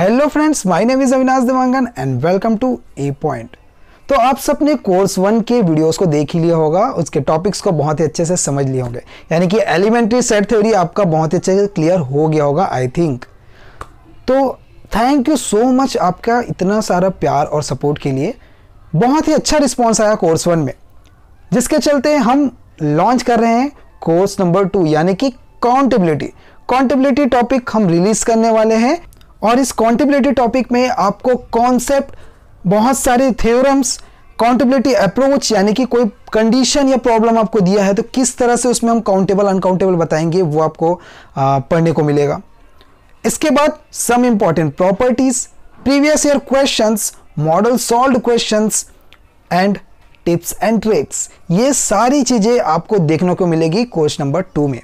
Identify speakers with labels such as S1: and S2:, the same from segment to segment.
S1: hello friends my name is Avinash Dewangan and welcome to A point तो आप सबने course one के वीडियोस को देख ही लिया होगा उसके टॉपिक्स को बहुत ही अच्छे से समझ लिए होंगे यानी कि एलिमेंट्री सेट थ्योरी आपका बहुत ही अच्छे से क्लियर हो गया होगा आई थिंक तो थैंक यू सो मच आपका इतना सारा प्यार और सपोर्ट के लिए बहुत ही अच्छा रिस्पॉन्स आया कोर्स वन में जिसके चलते हम लॉन्च कर रहे हैं कोर्स नंबर टू यानी कि काउंटेबिलिटी काउंटेबिलिटी टॉपिक हम रिलीज करने वाले हैं और इस कॉन्टेबिलिटी टॉपिक में आपको कॉन्सेप्ट बहुत सारे थ्योरम्स काउंटेबिलिटी अप्रोच यानी कि कोई कंडीशन या प्रॉब्लम आपको दिया है तो किस तरह से उसमें हम काउंटेबल अनकाउंटेबल बताएंगे वो आपको आ, पढ़ने को मिलेगा इसके बाद some important properties previous year questions model solve questions and tips and tricks ये सारी चीज़ें आपको देखने को मिलेगी क्वेश्चन नंबर टू में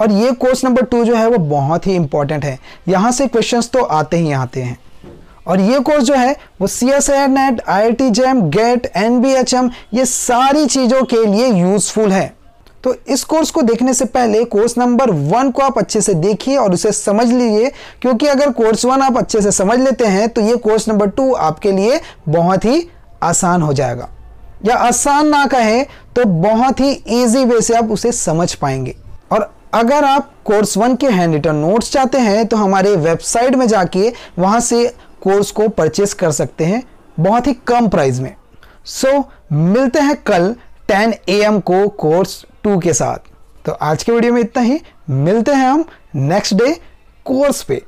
S1: और ये कोर्स नंबर टू जो है वो बहुत ही इंपॉर्टेंट है यहाँ से क्वेश्चंस तो आते ही आते हैं और ये कोर्स जो है वो C S I NET I I T JAM GATE N B H M ये सारी चीज़ों के लिए यूजफुल है तो इस कोर्स को देखने से पहले कोर्स नंबर वन को आप अच्छे से देखिए और उसे समझ लीजिए क्योंकि अगर कोर्स वन आप अच्छे से समझ लेते हैं तो ये कोर्स नंबर टू आपके लिए बहुत ही आसान हो जाएगा या आसान ना कहें तो बहुत ही ईजी वे से आप उसे समझ पाएंगे और अगर आप कोर्स वन के हैंड रिटर्न नोट्स चाहते हैं तो हमारे वेबसाइट में जाके वहाँ से कोर्स को परचेस कर सकते हैं बहुत ही कम प्राइस में सो so, मिलते हैं कल 10 एम को कोर्स टू के साथ तो आज के वीडियो में इतना ही मिलते हैं हम नेक्स्ट डे कोर्स पे